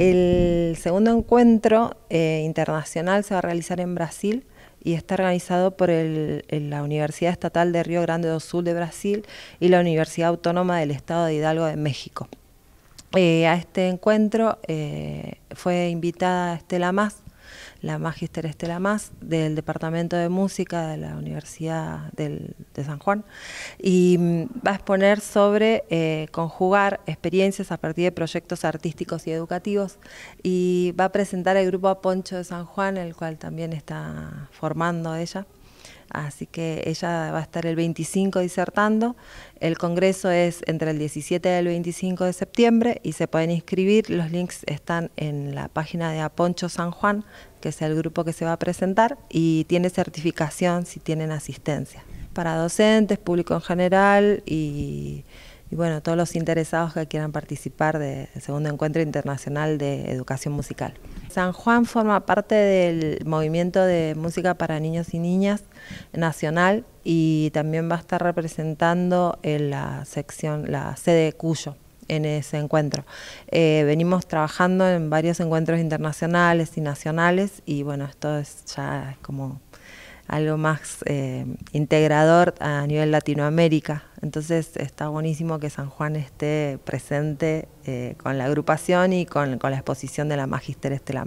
El segundo encuentro eh, internacional se va a realizar en Brasil y está organizado por la Universidad Estatal de Río Grande do Sul de Brasil y la Universidad Autónoma del Estado de Hidalgo de México. Eh, a este encuentro eh, fue invitada Estela Más, la Magister Estela Más del Departamento de Música de la Universidad de San Juan y mm, va a exponer sobre eh, conjugar experiencias a partir de proyectos artísticos y educativos y va a presentar el grupo Poncho de San Juan, el cual también está formando ella. Así que ella va a estar el 25 disertando. El congreso es entre el 17 y el 25 de septiembre y se pueden inscribir. Los links están en la página de Aponcho San Juan, que es el grupo que se va a presentar y tiene certificación si tienen asistencia. Para docentes, público en general y, bueno, todos los interesados que quieran participar del Segundo Encuentro Internacional de Educación Musical. San Juan forma parte del movimiento de música para niños y niñas nacional y también va a estar representando en la sección, la sede de Cuyo en ese encuentro. Eh, venimos trabajando en varios encuentros internacionales y nacionales y bueno, esto es ya como algo más eh, integrador a nivel Latinoamérica. Entonces está buenísimo que San Juan esté presente eh, con la agrupación y con, la exposición de la Magister Estela